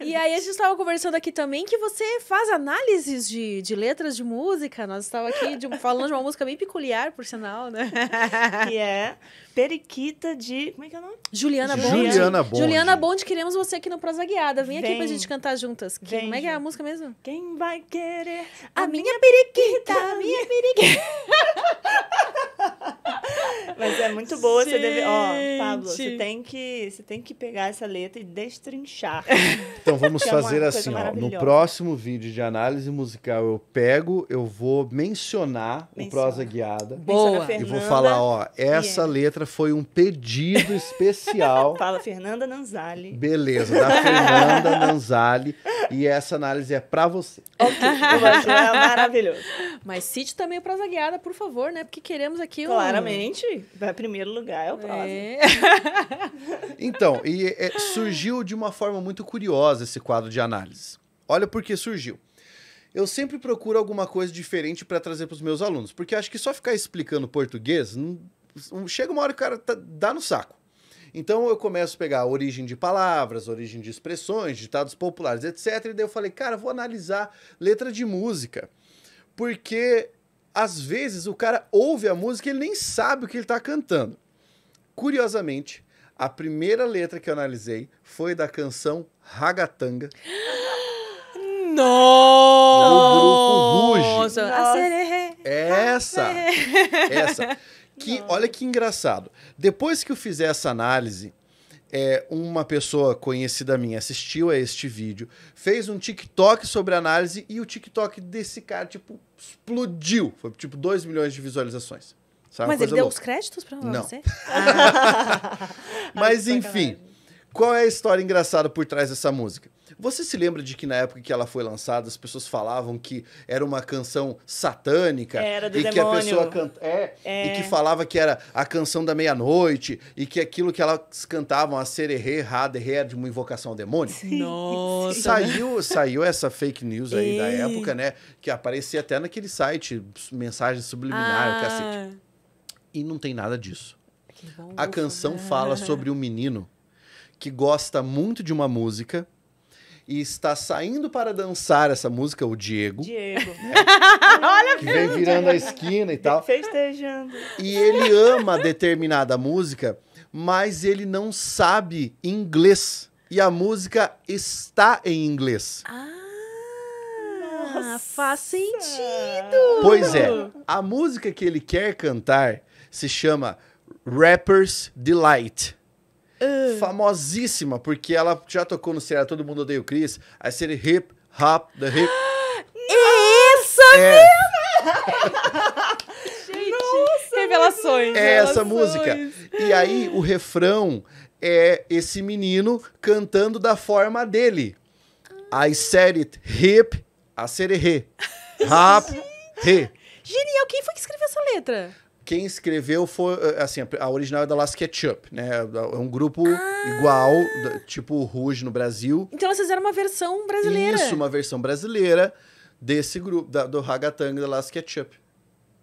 E aí a gente estava conversando aqui também que você faz análises de, de letras de música. Nós estávamos aqui de, falando de uma música bem peculiar, por sinal, né? Que é Periquita de. Como é que é o nome? Juliana Bond. Juliana Bond. Juliana Bond, queremos você aqui no Prosa Guiada. Vem, Vem. aqui pra gente cantar juntas. Que, como é que é a música mesmo? Quem vai querer? A, a minha periquita, a minha periquita. Mas é muito boa, Gente. você deve. Ó, oh, Pablo, você tem, que, você tem que pegar essa letra e destrinchar. Então vamos é fazer é assim, ó. No próximo vídeo de análise musical, eu pego, eu vou mencionar Menciona. o Prosa Guiada. Boa! E vou falar, ó, essa yeah. letra foi um pedido especial. Fala, Fernanda Nanzali. Beleza, da Fernanda Nanzali. E essa análise é pra você. Ok, é maravilhoso. Mas cite também o Prosa Guiada, por favor, né? Porque queremos aqui Claramente. Um... Vai primeiro lugar, é o próximo. É. então, e é, surgiu de uma forma muito curiosa esse quadro de análise. Olha por que surgiu. Eu sempre procuro alguma coisa diferente para trazer para os meus alunos, porque acho que só ficar explicando português, não, chega uma hora que o cara tá, dá no saco. Então eu começo a pegar a origem de palavras, origem de expressões, ditados populares, etc. E daí eu falei, cara, vou analisar letra de música. Porque às vezes o cara ouve a música e ele nem sabe o que ele está cantando. Curiosamente, a primeira letra que eu analisei foi da canção Ragatanga. Nossa! Do grupo Ruge. Essa! Essa! Que, olha que engraçado. Depois que eu fizer essa análise, é, uma pessoa conhecida minha assistiu a este vídeo, fez um TikTok sobre análise e o TikTok desse cara, tipo, explodiu. Foi tipo 2 milhões de visualizações. Sabe? Mas ele deu louca. os créditos pra Não. você? Ah. Mas enfim. Qual é a história engraçada por trás dessa música? Você se lembra de que na época que ela foi lançada, as pessoas falavam que era uma canção satânica? Era do e demônio. que a pessoa canta... É, é, E é. que falava que era a canção da meia-noite e que aquilo que elas cantavam, a ser sererê, raderê, era uma invocação ao demônio? Sim. Nossa! Saiu, saiu essa fake news aí da época, né? Que aparecia até naquele site, mensagem subliminar, ah. cacete. E não tem nada disso. A canção fala ah. sobre um menino que gosta muito de uma música e está saindo para dançar essa música, o Diego. Diego. Né? Olha, que vem virando a esquina e tal. Festejando. E ele ama determinada música, mas ele não sabe inglês. E a música está em inglês. Ah. Nossa. Faz sentido! Pois é, a música que ele quer cantar se chama Rapper's Delight. Ah. Famosíssima, porque ela já tocou no Ceará Todo Mundo Odeia o Chris. I said hip, hop, the hip. É ah! Isso é. Gente, Nossa, revelações. É essa música. E aí, o refrão é esse menino cantando da forma dele. I said it hip, a sererê. Rap, re. Genial, quem foi que escreveu essa letra? quem escreveu foi, eh, assim, a original é da Last Ketchup, né? É um grupo ah. igual, tipo Rouge no Brasil. Então elas fizeram uma versão brasileira. Isso, uma versão brasileira desse grupo, da, do Ragatanga da Last Ketchup.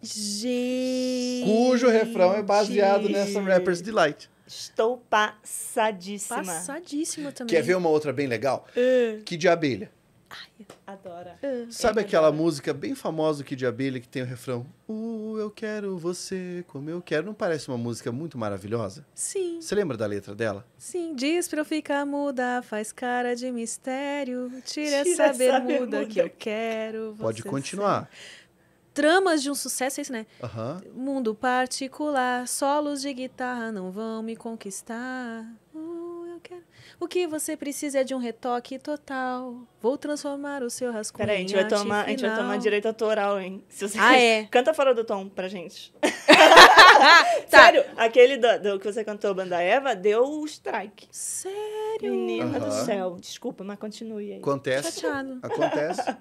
Gente! Cujo refrão é baseado nessa Rapper's Delight. Estou passadíssima. Passadíssima também. Quer ver uma outra bem legal? Uh. Que de abelha. Adora. É. Sabe é aquela música bem famosa do de Abelha que tem o refrão Uh, eu quero você como eu quero. Não parece uma música muito maravilhosa? Sim. Você lembra da letra dela? Sim, diz pra eu ficar muda, faz cara de mistério, tira, Tira saber, muda, que eu quero você Pode continuar. ser. Tramas de um sucesso, é isso, né? Mundo particular, solos de guitarra não vão me conquistar. Uh, o que você precisa é de um retoque total. Vou transformar o seu rascunho Peraí, a gente vai tomar, a gente vai tomar direito autoral, hein? Se você ah, é? Canta fora do tom pra gente. tá. Sério, aquele do, do, que você cantou, Banda Eva, deu o strike. Sério? Menina do céu. Desculpa, mas continue aí. Acontece. Chateado. Acontece.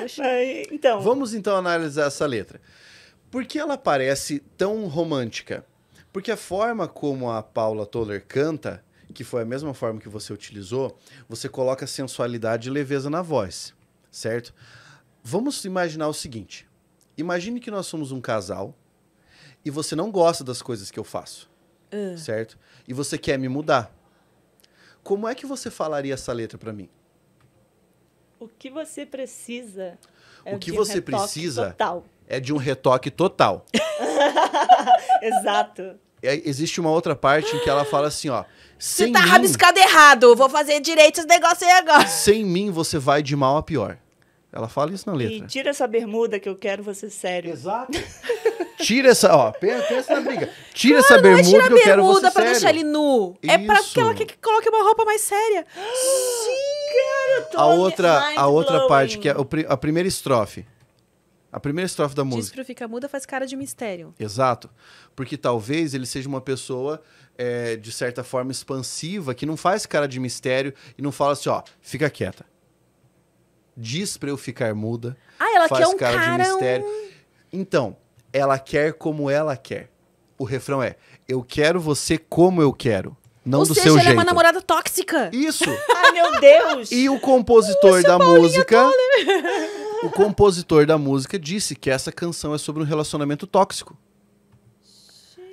Poxa. então. Vamos então analisar essa letra. Por que ela parece tão romântica? Porque a forma como a Paula Toller canta que foi a mesma forma que você utilizou, você coloca sensualidade e leveza na voz, certo? Vamos imaginar o seguinte: imagine que nós somos um casal e você não gosta das coisas que eu faço, uh. certo? E você quer me mudar. Como é que você falaria essa letra para mim? O que você precisa? É o que você um precisa total. é de um retoque total. Exato existe uma outra parte em que ela fala assim, ó. Você tá mim, rabiscado errado, vou fazer direito esse negócio aí agora. Sem mim você vai de mal a pior. Ela fala isso na letra. E tira essa bermuda que eu quero você sério. Exato. Tira essa, ó, pensa na briga. Tira claro, essa bermuda é que eu quero você sério. Não é a bermuda pra sério. deixar ele nu. Isso. É pra que ela quer que coloque uma roupa mais séria. Sim, cara, eu tô A outra, a outra parte, que é a primeira estrofe. A primeira estrofe da música. Diz eu fica muda faz cara de mistério. Exato. Porque talvez ele seja uma pessoa, é, de certa forma, expansiva, que não faz cara de mistério e não fala assim, ó, fica quieta. Diz pra eu ficar muda. Ah, ela faz quer um cara, cara de mistério. Então, ela quer como ela quer. O refrão é: Eu quero você como eu quero. Não Ou do seja, seu ela jeito. é uma namorada tóxica. Isso. Ai, meu Deus. E o compositor da música o compositor da música disse que essa canção é sobre um relacionamento tóxico.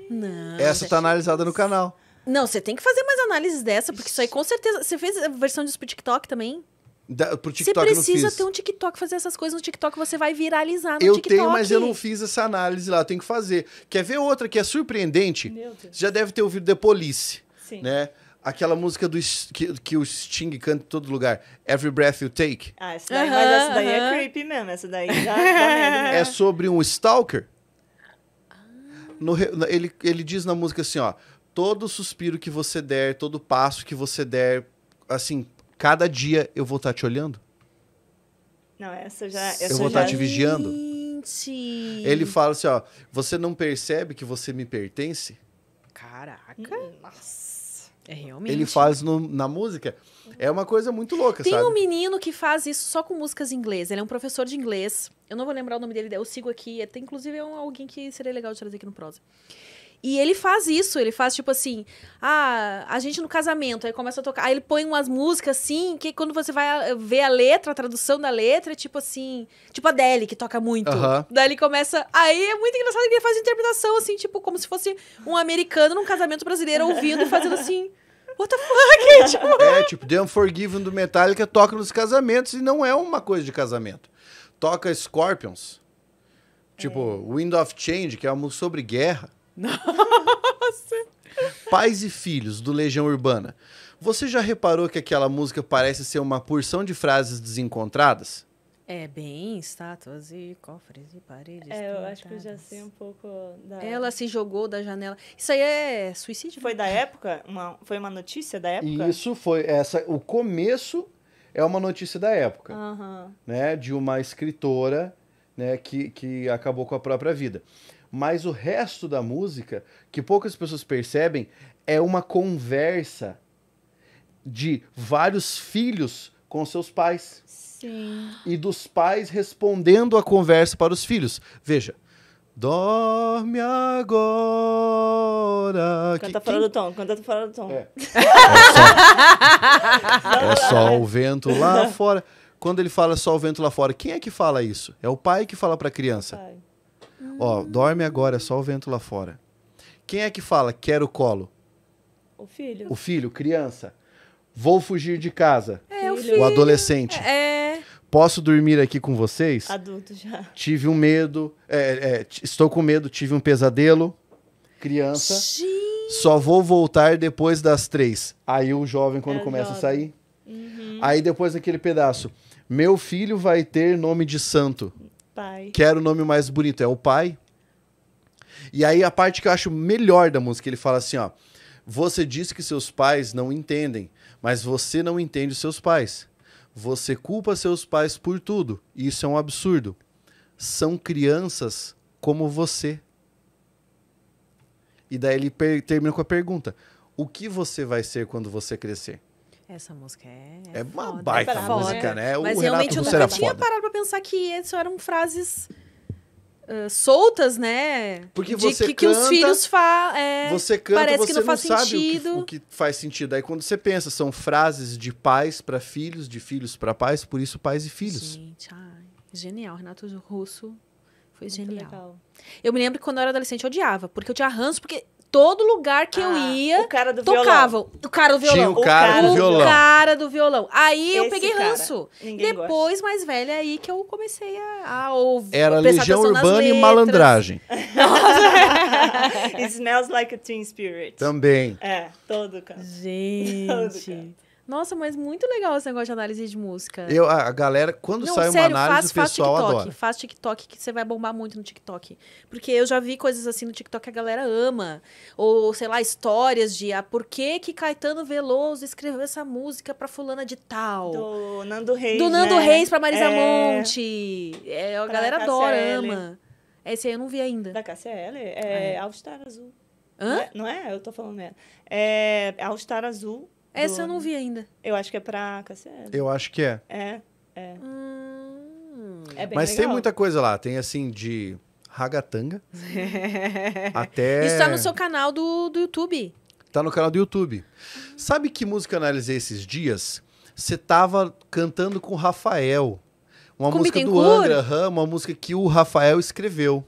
Não. Essa tá analisada no canal. Não, você tem que fazer mais análises dessa, porque isso aí com certeza. Você fez a versão disso pro TikTok também? Da, pro TikTok você precisa ter um TikTok, fazer essas coisas no TikTok, você vai viralizar no eu TikTok. Eu tenho, mas eu não fiz essa análise lá, eu tenho que fazer. Quer ver outra que é surpreendente? Meu Deus. Você já deve ter ouvido The Police, Sim. né? Sim aquela música do, que, que o Sting canta em todo lugar, Every Breath You Take. Ah, essa daí, uh -huh, mas essa daí uh -huh. é creepy mesmo, essa daí já, já É sobre um stalker. No, ele, ele diz na música assim, ó, todo suspiro que você der, todo passo que você der, assim, cada dia eu vou estar tá te olhando. Não, essa já... Essa eu vou estar tá te vigiando. Gente. Ele fala assim, ó, você não percebe que você me pertence? Caraca. Hum, nossa. É realmente. Ele faz no, na música. É uma coisa muito louca, Tem sabe? Tem um menino que faz isso só com músicas em inglês. Ele é um professor de inglês. Eu não vou lembrar o nome dele, eu sigo aqui. Até, inclusive, é um, alguém que seria legal de trazer aqui no Prosa. E ele faz isso, ele faz tipo assim, ah, a gente no casamento, aí começa a tocar, aí ele põe umas músicas assim, que quando você vai ver a letra, a tradução da letra, é tipo assim, tipo a Deli, que toca muito. Uhum. Daí ele começa, aí é muito engraçado que ele faz interpretação assim, tipo como se fosse um americano num casamento brasileiro ouvindo e fazendo assim, what the fuck? tipo... É, tipo, The Unforgiven do Metallica toca nos casamentos e não é uma coisa de casamento. Toca Scorpions, tipo, é. Wind of Change, que é uma música sobre guerra nossa! Pais e Filhos, do Legião Urbana. Você já reparou que aquela música parece ser uma porção de frases desencontradas? É, bem, estátuas e cofres e paredes. É, eu acho que eu já sei um pouco da. Ela se jogou da janela. Isso aí é suicídio? Foi né? da época? Uma, foi uma notícia da época? Isso foi. Essa, o começo é uma notícia da época. Uhum. Né, de uma escritora né, que, que acabou com a própria vida mas o resto da música, que poucas pessoas percebem, é uma conversa de vários filhos com seus pais. Sim. E dos pais respondendo a conversa para os filhos. Veja. Dorme agora. Canta que, fora quem... do tom, canta fora do tom. É, é, só... é só o vento lá fora. Quando ele fala só o vento lá fora, quem é que fala isso? É o pai que fala para a criança. Pai. Hum. Ó, dorme agora, é só o vento lá fora. Quem é que fala, quero colo? O filho. O filho, criança. Vou fugir de casa. É, o, filho. o adolescente. É. Posso dormir aqui com vocês? Adulto já. Tive um medo, é, é, estou com medo, tive um pesadelo. Criança. Xiii. Só vou voltar depois das três. Aí o jovem, quando é começa jovem. a sair. Uhum. Aí depois daquele pedaço. Meu filho vai ter nome de santo. Pai. Quero o nome mais bonito, é o Pai. E aí a parte que eu acho melhor da música, ele fala assim, ó. Você diz que seus pais não entendem, mas você não entende seus pais. Você culpa seus pais por tudo. Isso é um absurdo. São crianças como você. E daí ele termina com a pergunta: O que você vai ser quando você crescer? Essa música é, é. É, uma foda. baita é música, né? Mas o realmente Renato eu nunca é tinha foda. parado pra pensar que isso eram frases. Uh, soltas, né? Porque de você que, canta, que os filhos falam. É, você canta, parece você que não, faz não sentido. O que, o que, faz sentido. Aí quando você pensa, são frases de pais para filhos, de filhos para pais, por isso pais e filhos. Gente, ai, genial. Renato Russo foi Muito genial. Legal. Eu me lembro que quando eu era adolescente eu odiava, porque eu tinha ranço, porque todo lugar que ah, eu ia, o cara do tocavam. Violão. O cara do violão. Tinha o cara, o cara do violão. O cara do violão. Aí Esse eu peguei cara, ranço. Depois, gosta. mais velha, aí que eu comecei a, a ouvir. Era Legião Urbana e Malandragem. It smells like a teen spirit. Também. É, todo cara. Gente. Todo cara. Nossa, mas muito legal esse negócio de análise de música. Eu, a galera, quando não, sai sério, uma análise, faz, o pessoal faz TikTok, adora. Faz TikTok, que você vai bombar muito no TikTok. Porque eu já vi coisas assim no TikTok que a galera ama. Ou, sei lá, histórias de ah, por que que Caetano Veloso escreveu essa música pra fulana de tal. Do Nando Reis, Do Nando né? Reis pra Marisa é... Monte. É, a pra galera adora, ama. Esse aí eu não vi ainda. Da KCL, é, é. All Star Azul. Hã? Não é? Não é? Eu tô falando mesmo. É All Star Azul essa do... eu não vi ainda. Eu acho que é pra Cassiano. Eu acho que é. É, é. Hum, é Mas legal. tem muita coisa lá. Tem assim de ragatanga até. Isso tá no seu canal do, do YouTube. Tá no canal do YouTube. Hum. Sabe que música eu analisei esses dias? Você tava cantando com o Rafael. Uma com música do Angra, Ram, uma música que o Rafael escreveu.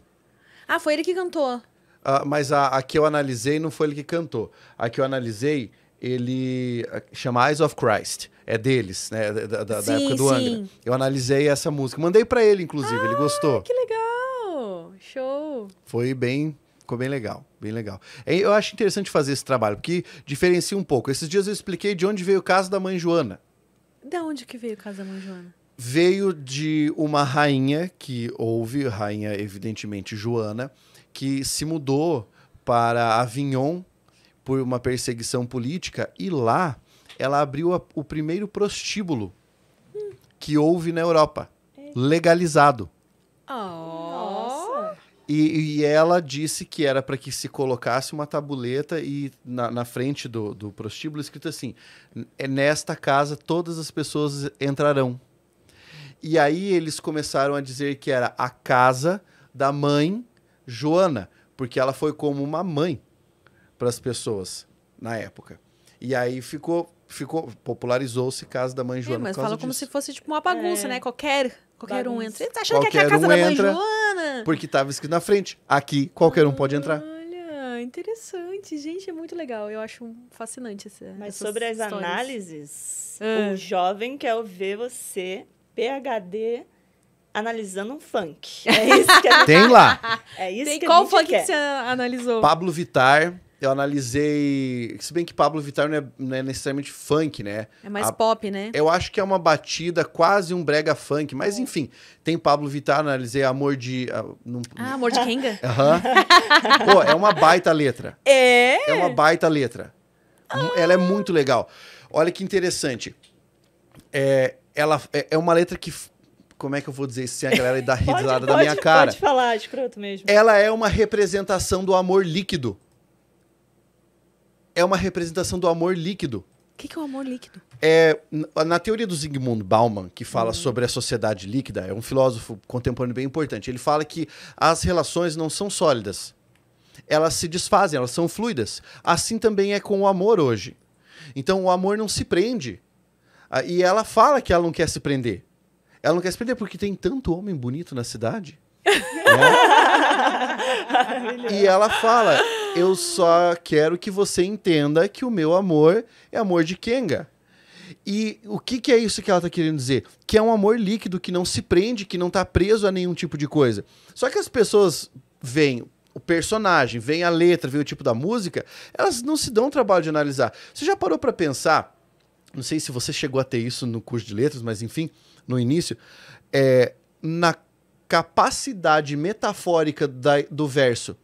Ah, foi ele que cantou. Ah, mas a, a que eu analisei não foi ele que cantou. A que eu analisei ele chama Eyes of Christ. É deles, né? Da, da, sim, da época do Angra. Eu analisei essa música. Mandei para ele, inclusive. Ah, ele gostou. Que legal! Show! Foi bem... Ficou bem legal, bem legal. É, eu acho interessante fazer esse trabalho, porque diferencia um pouco. Esses dias eu expliquei de onde veio o caso da mãe Joana. Da onde que veio o caso da mãe Joana? Veio de uma rainha que houve, rainha evidentemente Joana, que se mudou para Avignon, por uma perseguição política e lá ela abriu a, o primeiro prostíbulo que houve na Europa, legalizado. Nossa. E, e ela disse que era para que se colocasse uma tabuleta e na, na frente do, do prostíbulo escrito assim: é nesta casa todas as pessoas entrarão. E aí eles começaram a dizer que era a casa da mãe Joana, porque ela foi como uma mãe para as pessoas na época. E aí ficou, ficou popularizou-se Casa da Mãe é, Joana. É, mas fala como disso. se fosse tipo uma bagunça, é. né? Qualquer qualquer bagunça. um entra. Ele tá achando qualquer que aqui é a Casa um da Mãe Joana? Porque tava escrito na frente, aqui qualquer um pode entrar. Olha, interessante, gente, é muito legal. Eu acho fascinante essa. Mas sobre as histórias. análises, ah. o jovem quer ver você PhD analisando um funk. É isso que a gente Tem lá. É isso Tem que qual a gente funk quer. que você analisou? Pablo Vitar. Eu analisei. Se bem que Pablo Vittar não é, não é necessariamente funk, né? É mais a, pop, né? Eu acho que é uma batida, quase um brega funk, mas é. enfim. Tem Pablo Vittar, analisei Amor de. Ah, num, ah, Amor de Kenga? Aham. Uhum. Pô, é uma baita letra. É? É uma baita letra. Ah. Ela é muito legal. Olha que interessante. É, ela, é, é uma letra que como é que eu vou dizer isso sem a galera dar risada da minha cara? Pode falar, escroto mesmo. Ela é uma representação do amor líquido é uma representação do amor líquido. O que, que é o amor líquido? É, na teoria do Zygmunt Bauman, que fala uhum. sobre a sociedade líquida, é um filósofo contemporâneo bem importante. Ele fala que as relações não são sólidas. Elas se desfazem, elas são fluidas. Assim também é com o amor hoje. Então o amor não se prende. Ah, e ela fala que ela não quer se prender. Ela não quer se prender porque tem tanto homem bonito na cidade. né? e ela fala, eu só quero que você entenda que o meu amor é amor de Kenga. E o que, que é isso que ela está querendo dizer? Que é um amor líquido, que não se prende, que não está preso a nenhum tipo de coisa. Só que as pessoas veem o personagem, veem a letra, veem o tipo da música, elas não se dão o trabalho de analisar. Você já parou para pensar? Não sei se você chegou a ter isso no curso de letras, mas enfim, no início, é, na capacidade metafórica da, do verso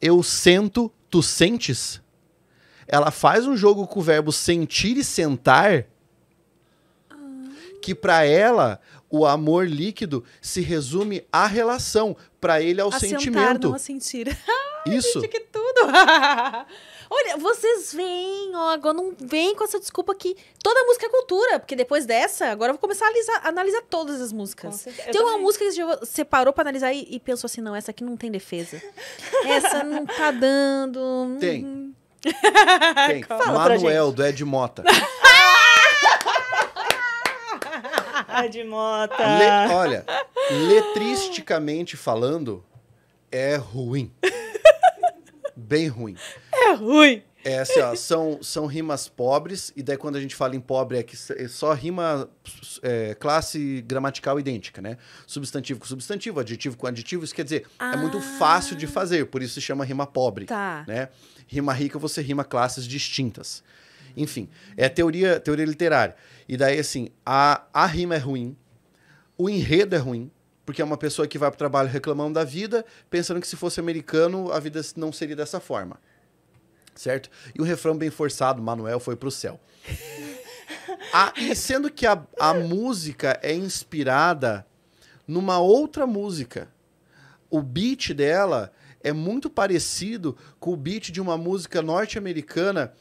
eu sento, tu sentes? Ela faz um jogo com o verbo sentir e sentar, que para ela o amor líquido se resume à relação, para ele ao é a sentimento. Sentar, não a sentir. Isso. Gente, que tudo. Olha, vocês veem, ó, agora não vem com essa desculpa que toda música é cultura, porque depois dessa, agora eu vou começar a analisar, analisar todas as músicas. Tem uma música que você parou pra analisar e, e, pensou assim, não, essa aqui não tem defesa. essa não tá dando. Tem. Hum. tem. Fala Manuel, do Ed Mota. Ed Mota. Le, olha, letristicamente falando, é ruim. Bem ruim é ruim. É assim, ó, são, são rimas pobres, e daí quando a gente fala em pobre é que é só rima é, classe gramatical idêntica, né? Substantivo com substantivo, adjetivo com adjetivo, isso quer dizer, ah. é muito ah. fácil de fazer, por isso se chama rima pobre. Tá. Né? Rima rica, você rima classes distintas. Enfim, é teoria, teoria literária. E daí, assim, a, a rima é ruim, o enredo é ruim, porque é uma pessoa que vai pro trabalho reclamando da vida, pensando que se fosse americano, a vida não seria dessa forma certo? E o refrão bem forçado, Manuel foi pro céu. a, ah, e sendo que a, a música é inspirada numa outra música. O beat dela é muito parecido com o beat de uma música norte-americana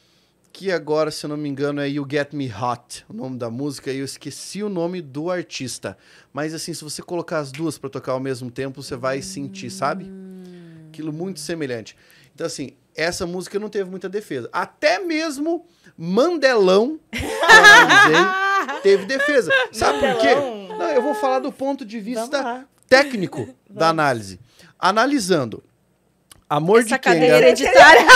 que agora, se eu não me engano, é You Get Me Hot, o nome da música, e eu esqueci o nome do artista. Mas assim, se você colocar as duas para tocar ao mesmo tempo, você vai sentir, sabe? Hum. Aquilo muito semelhante. Então assim, essa música não teve muita defesa. Até mesmo Mandelão, que eu analisei, teve defesa. Sabe por quê? Não, eu vou falar do ponto de vista técnico da análise. Analisando. Amor Essa de quem? Cadeira hereditária.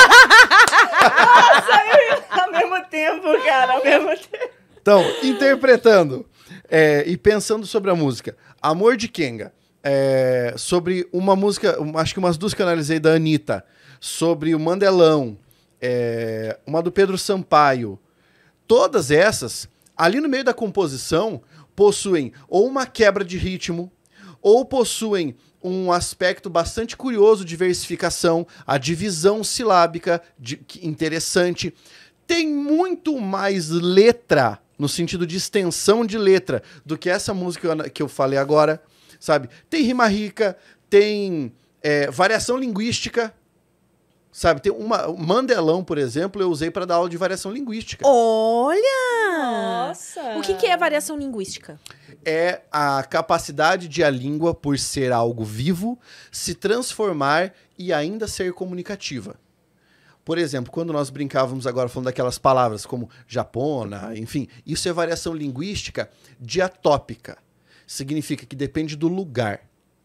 Nossa, eu ia ao mesmo tempo, cara, ao mesmo tempo. Então, interpretando é, e pensando sobre a música, Amor de Kenga é, sobre uma música, acho que umas duas que eu analisei da Anitta, sobre o Mandelão, é, uma do Pedro Sampaio. Todas essas, ali no meio da composição, possuem ou uma quebra de ritmo, ou possuem um aspecto bastante curioso de versificação, a divisão silábica de, interessante. Tem muito mais letra, no sentido de extensão de letra, do que essa música que eu falei agora sabe? Tem rima rica, tem é, variação linguística, sabe? Tem uma Mandelão, por exemplo, eu usei para dar aula de variação linguística. Olha! Nossa! O que, que é variação linguística? É a capacidade de a língua, por ser algo vivo, se transformar e ainda ser comunicativa. Por exemplo, quando nós brincávamos agora falando daquelas palavras como japona, enfim, isso é variação linguística diatópica significa que depende do lugar.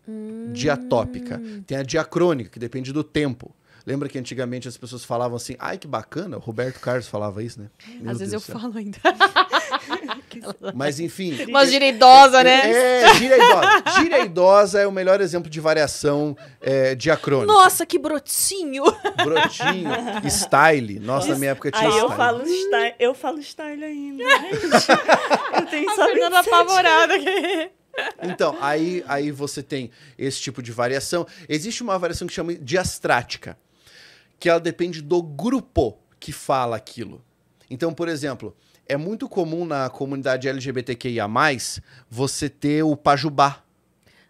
Hum. Diatópica. Tem a diacrônica, que depende do tempo. Lembra que antigamente as pessoas falavam assim, ai que bacana, o Roberto Carlos falava isso, né? Meu Às Deus vezes eu falo ainda. Mas enfim. Mas gíria idosa, né? É, gíria idosa. Gíria idosa é o melhor exemplo de variação é, diacrônica. Nossa, que brotinho! Brotinho, style. Nossa, na minha época tinha Aí style. Eu falo, style. Eu falo style ainda. eu tenho A só Fernanda apavorada. Que... Então, aí, aí você tem esse tipo de variação. Existe uma variação que chama diastrática que ela depende do grupo que fala aquilo. Então, por exemplo, é muito comum na comunidade LGBTQIA, você ter o pajubá.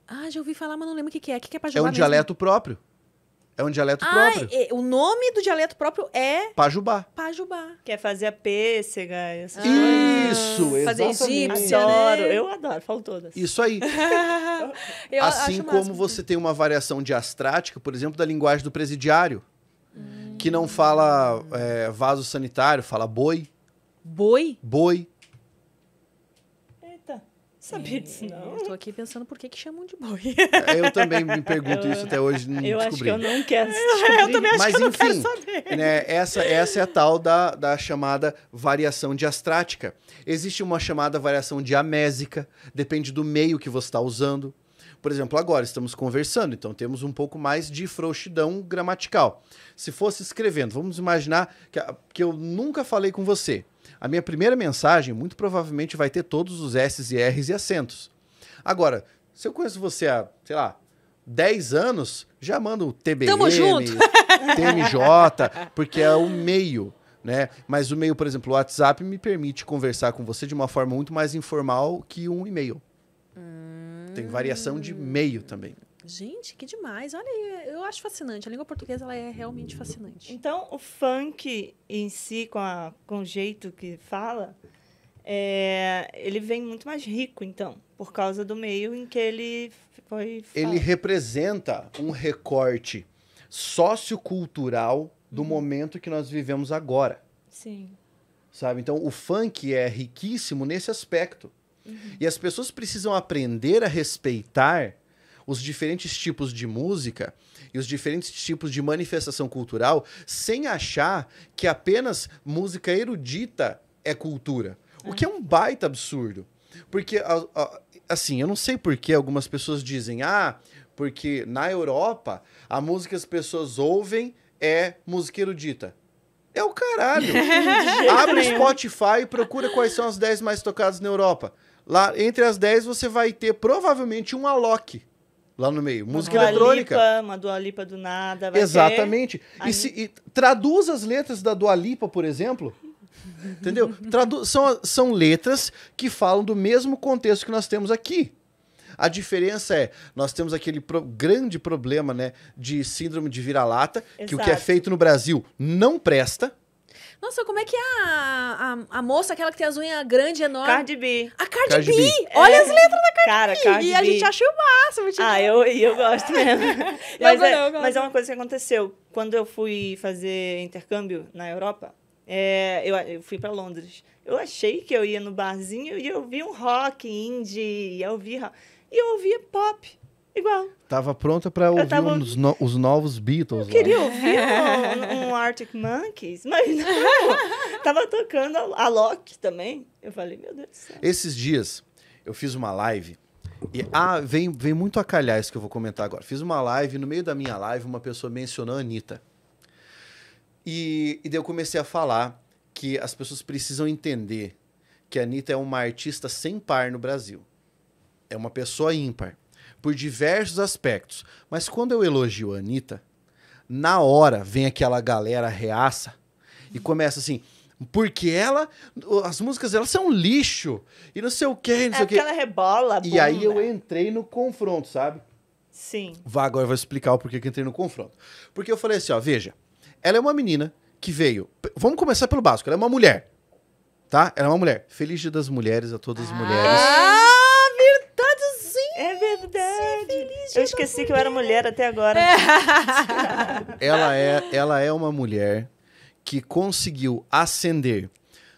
Ah, já ouvi falar, mas não lembro o que, é. O que, é pajubá? É um mesmo? dialeto próprio. É um dialeto ah, próprio. É, o nome do dialeto próprio é. Pajubá. Pajubá. Quer fazer a pêssega. Essas ah, isso, exatamente. Fazer egípcia. Né? Adoro, né? eu adoro, falo todas. Isso aí. assim como você tem uma variação diastrática, por exemplo, da linguagem do presidiário. Que não fala é, vaso sanitário, fala boi. Boi? Boi. Eita, sabia disso não. Estou aqui pensando por que, que chamam de boi. eu também me pergunto eu, isso até hoje. Não eu descobri. acho que eu não quero descobrir. Eu também acho Mas, que eu enfim, não quero saber. Né, essa, essa é a tal da, da chamada variação diastrática. Existe uma chamada variação diamésica, depende do meio que você está usando. Por exemplo, agora estamos conversando, então temos um pouco mais de frouxidão gramatical. Se fosse escrevendo, vamos imaginar que, que eu nunca falei com você. A minha primeira mensagem, muito provavelmente, vai ter todos os S's e R's e acentos. Agora, se eu conheço você há, sei lá, 10 anos, já mando o TBM, Tamo junto. TMJ, porque é o meio, né? Mas o meio, por exemplo, o WhatsApp me permite conversar com você de uma forma muito mais informal que um e-mail. Hum tem variação de meio também. Gente, que demais. Olha aí, eu acho fascinante. A língua portuguesa ela é realmente fascinante. Então, o funk em si, com, a, com o jeito que fala, é, ele vem muito mais rico, então, por causa do meio em que ele foi. Fala. Ele representa um recorte sociocultural do hum. momento que nós vivemos agora. Sim. Sabe? Então, o funk é riquíssimo nesse aspecto. Uhum. E as pessoas precisam aprender a respeitar os diferentes tipos de música e os diferentes tipos de manifestação cultural sem achar que apenas música erudita é cultura. O que é um baita absurdo. Porque, assim, eu não sei por que algumas pessoas dizem, ah, porque na Europa a música que as pessoas ouvem é música erudita. É o caralho. Abre o Spotify e procura quais são as 10 mais tocadas na Europa. Lá entre as 10 você vai ter provavelmente um Alok lá no meio. Música uma eletrônica. Lipa, uma Dualipa do nada. Exatamente. E, se, e, traduz as letras da Dualipa, por exemplo. Entendeu? Tradu são, são letras que falam do mesmo contexto que nós temos aqui. A diferença é, nós temos aquele pro grande problema né, de síndrome de vira-lata, que o que é feito no Brasil não presta. Nossa, como é que é a, a, a moça, aquela que tem as unhas grande, enorme? Cardi B. A Cardi, Cardi B. B. Olha é. as letras da Cardi Cara, B. e a gente achou o máximo. Tipo... Ah, eu, eu gosto mesmo. mas, é, mas é uma coisa que aconteceu. Quando eu fui fazer intercâmbio na Europa, é, eu, eu, fui para Londres. Eu achei que eu ia no barzinho e eu vi um rock indie, eu E eu ouvia pop. Igual. Tava pronta para ouvir tava... uns, no, os novos Beatles. Eu queria lá. ouvir um, um, Arctic Monkeys, mas não. tava tocando a, a Loki também. Eu falei, meu Deus do céu. Esses dias, eu fiz uma live. E, ah, vem, vem muito a calhar isso que eu vou comentar agora. Fiz uma live, no meio da minha live, uma pessoa mencionou a Anitta. E, e daí eu comecei a falar que as pessoas precisam entender que a Anitta é uma artista sem par no Brasil. É uma pessoa ímpar por diversos aspectos. Mas quando eu elogio a Anitta, na hora vem aquela galera reaça e começa assim. Porque ela. As músicas dela são lixo. E não sei o quê, não é sei o quê. Aquela é rebola. E bunda. aí eu entrei no confronto, sabe? Sim. Vá, agora eu vou explicar o porquê que entrei no confronto. Porque eu falei assim, ó, veja. Ela é uma menina que veio. Vamos começar pelo básico. Ela é uma mulher. Tá? Ela é uma mulher. Feliz Dia das Mulheres a todas as mulheres. Ah! esqueci que eu era mulher até agora. ela, é, ela é uma mulher que conseguiu ascender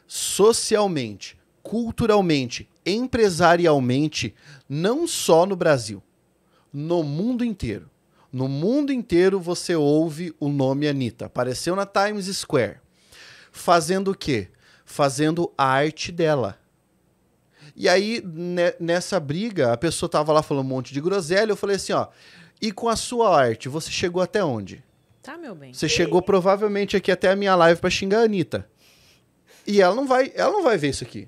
socialmente, culturalmente, empresarialmente, não só no Brasil, no mundo inteiro. No mundo inteiro você ouve o nome Anitta. Apareceu na Times Square. Fazendo o quê? Fazendo a arte dela. E aí, né, nessa briga, a pessoa tava lá falando um monte de groselha. Eu falei assim: ó, e com a sua arte, você chegou até onde? Tá, meu bem. Você chegou provavelmente aqui até a minha live para xingar a Anitta. E ela não vai, ela não vai ver isso aqui.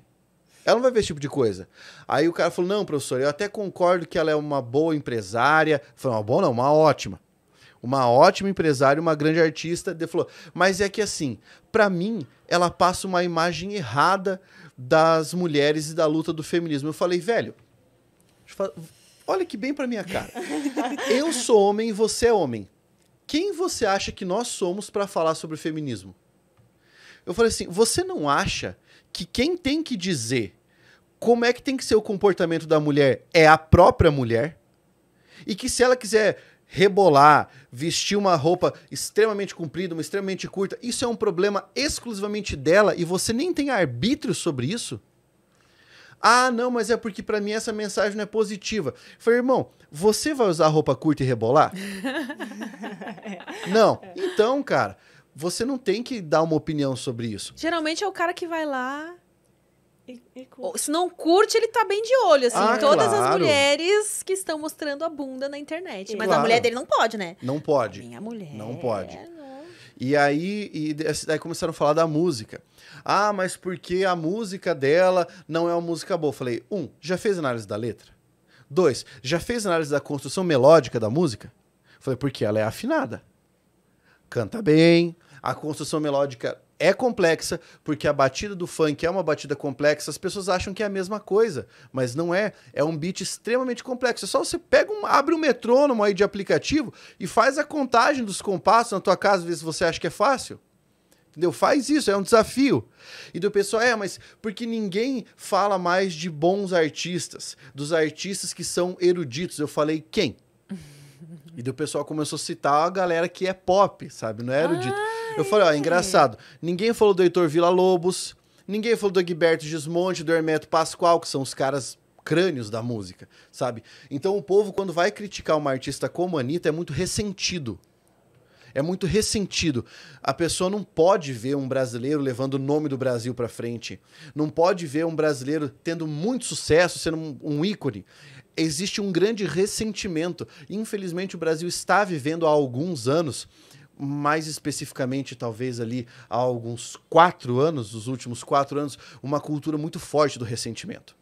Ela não vai ver esse tipo de coisa. Aí o cara falou: não, professor, eu até concordo que ela é uma boa empresária. Falou, uma boa não, uma ótima. Uma ótima empresária, uma grande artista. Ele falou, mas é que assim, para mim, ela passa uma imagem errada das mulheres e da luta do feminismo. Eu falei, velho, olha que bem para minha cara. Eu sou homem e você é homem. Quem você acha que nós somos para falar sobre o feminismo? Eu falei assim, você não acha que quem tem que dizer como é que tem que ser o comportamento da mulher é a própria mulher? E que se ela quiser rebolar, vestir uma roupa extremamente comprida, uma extremamente curta, isso é um problema exclusivamente dela e você nem tem arbítrio sobre isso? Ah, não, mas é porque para mim essa mensagem não é positiva. Falei, irmão, você vai usar roupa curta e rebolar? não. Então, cara, você não tem que dar uma opinião sobre isso. Geralmente é o cara que vai lá se não curte, ele tá bem de olho, assim. Ah, todas claro. as mulheres que estão mostrando a bunda na internet. Mas claro. a mulher dele não pode, né? Não pode. Minha mulher. Não pode. É, não. E aí, e daí começaram a falar da música. Ah, mas porque a música dela não é uma música boa? Eu falei, um, já fez análise da letra? Dois, já fez análise da construção melódica da música? falei, porque ela é afinada. Canta bem, a construção melódica é complexa, porque a batida do funk é uma batida complexa, as pessoas acham que é a mesma coisa, mas não é. É um beat extremamente complexo. É só você pega um, abre um metrônomo aí de aplicativo e faz a contagem dos compassos na tua casa, ver se você acha que é fácil. Entendeu? Faz isso, é um desafio. E do pessoal, é, mas porque ninguém fala mais de bons artistas, dos artistas que são eruditos. Eu falei, quem? E do pessoal começou a citar a galera que é pop, sabe? Não é erudito. Ah! Eu falei, ó, é engraçado. Ninguém falou do Heitor Vila Lobos, ninguém falou do Egberto Gismonte, do Hermeto Pascoal, que são os caras crânios da música, sabe? Então o povo, quando vai criticar uma artista como a Anitta, é muito ressentido. É muito ressentido. A pessoa não pode ver um brasileiro levando o nome do Brasil para frente. Não pode ver um brasileiro tendo muito sucesso, sendo um, um ícone. Existe um grande ressentimento. Infelizmente, o Brasil está vivendo há alguns anos mais especificamente, talvez ali há alguns quatro anos, os últimos quatro anos, uma cultura muito forte do ressentimento.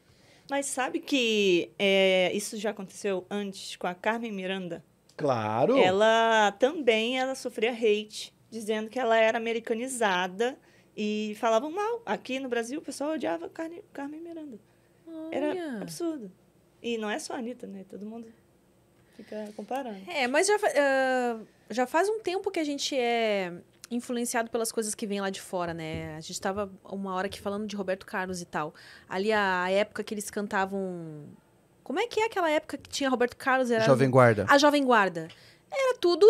Mas sabe que é, isso já aconteceu antes com a Carmen Miranda? Claro. Ela também ela sofria hate, dizendo que ela era americanizada e falavam mal. Aqui no Brasil o pessoal odiava Carne, Carmen Miranda. Olha. Era absurdo. E não é só a Anitta, né? Todo mundo Fica comparando. É, mas já, uh, já faz um tempo que a gente é influenciado pelas coisas que vêm lá de fora, né? A gente estava uma hora aqui falando de Roberto Carlos e tal. Ali a, a época que eles cantavam. Como é que é aquela época que tinha Roberto Carlos? Era Jovem Guarda. A Jovem Guarda. Era tudo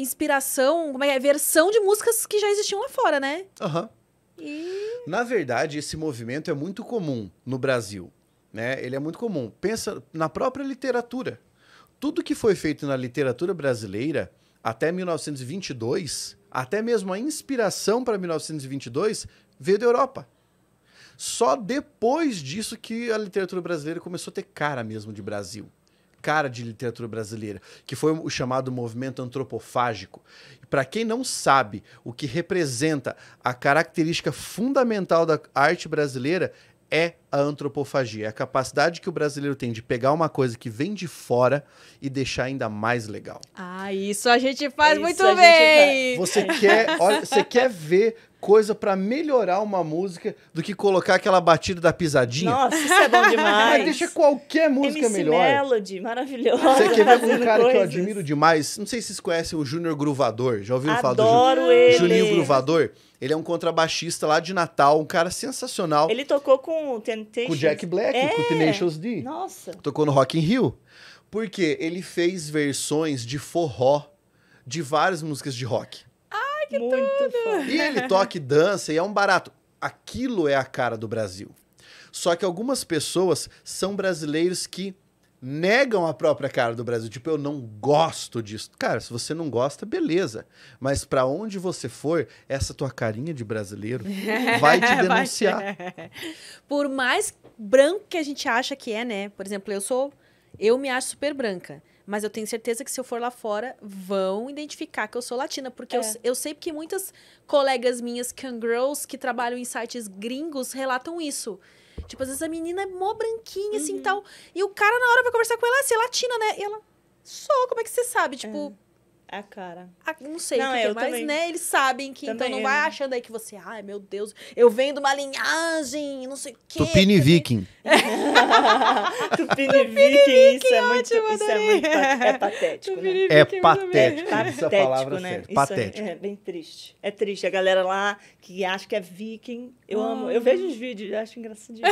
inspiração, como é, é? versão de músicas que já existiam lá fora, né? Aham. Uhum. E... Na verdade, esse movimento é muito comum no Brasil. Né? Ele é muito comum. Pensa na própria literatura. Tudo que foi feito na literatura brasileira até 1922, até mesmo a inspiração para 1922, veio da Europa. Só depois disso que a literatura brasileira começou a ter cara mesmo de Brasil cara de literatura brasileira, que foi o chamado movimento antropofágico. Para quem não sabe, o que representa a característica fundamental da arte brasileira é a antropofagia, é a capacidade que o brasileiro tem de pegar uma coisa que vem de fora e deixar ainda mais legal. Ah, isso a gente faz isso muito bem. Gente... Você quer, olha, você quer ver coisa para melhorar uma música do que colocar aquela batida da pisadinha. Nossa, isso é bom demais. Mas deixa qualquer música MC melhor. Melody, maravilhosa. Você quer ver um cara coisas. que eu admiro demais? Não sei se vocês conhecem o Júnior Gruvador. Já ouviram Adoro falar do Júnior? ele. Juninho Gruvador? Ele é um contrabaixista lá de Natal, um cara sensacional. Ele tocou com o Tentation. Com o Jack Black, é. com o é. Tenacious D. Nossa. Tocou no Rock in Rio. Porque ele fez versões de forró de várias músicas de rock. Muito tudo! Foda. E ele toca e dança e é um barato. Aquilo é a cara do Brasil. Só que algumas pessoas são brasileiros que negam a própria cara do Brasil. Tipo, eu não gosto disso. Cara, se você não gosta, beleza. Mas para onde você for, essa tua carinha de brasileiro vai te denunciar. Por mais branco que a gente acha que é, né? Por exemplo, eu sou. Eu me acho super branca. Mas eu tenho certeza que se eu for lá fora, vão identificar que eu sou latina. Porque é. eu, eu sei que muitas colegas minhas, cangirls, que trabalham em sites gringos, relatam isso. Tipo, às vezes a menina é mó branquinha, assim, uhum. assim, tal. E o cara, na hora, vai conversar com ela, ah, você é latina, né? E ela, sou, como é que você sabe? Tipo... É a cara. A, não sei não, o que é, mas, né, eles sabem que também então não vai achando aí que você, ai, meu Deus, eu venho de uma linhagem, não sei o quê. Tupini Viking. Tupini, Tupini Viking, isso é muito, ótimo, isso é muito é patético, É patético, essa palavra né? Patético. É, é, bem triste. É triste a galera lá que acha que é viking. Eu amo, eu vejo os vídeos, acho engraçadinho.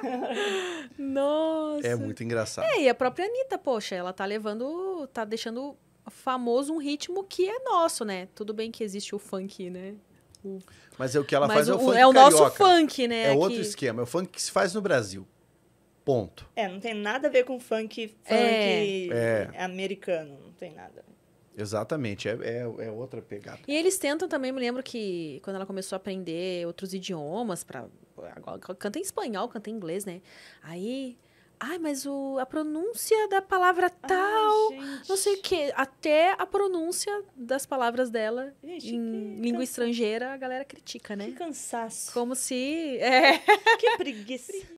Nossa. É muito engraçado. É, e a própria Anitta, poxa, ela tá levando, tá deixando famoso um ritmo que é nosso, né? Tudo bem que existe o funk, né? O... Mas é o que ela Mas faz é o, é o funk É o carioca. nosso funk, né? É outro esquema, é o funk que se faz no Brasil. Ponto. É, não tem nada a ver com funk, funk é. é. americano, não tem nada. Exatamente, é, é, é, outra pegada. E eles tentam também, me lembro que quando ela começou a aprender outros idiomas, para canta em espanhol, canta em inglês, né? Aí ai, mas o, a pronúncia da palavra tal, ai, não sei o quê. Até a pronúncia das palavras dela gente, em língua estrangeira, a galera critica, né? Que cansaço. Como se. É... Que preguiça.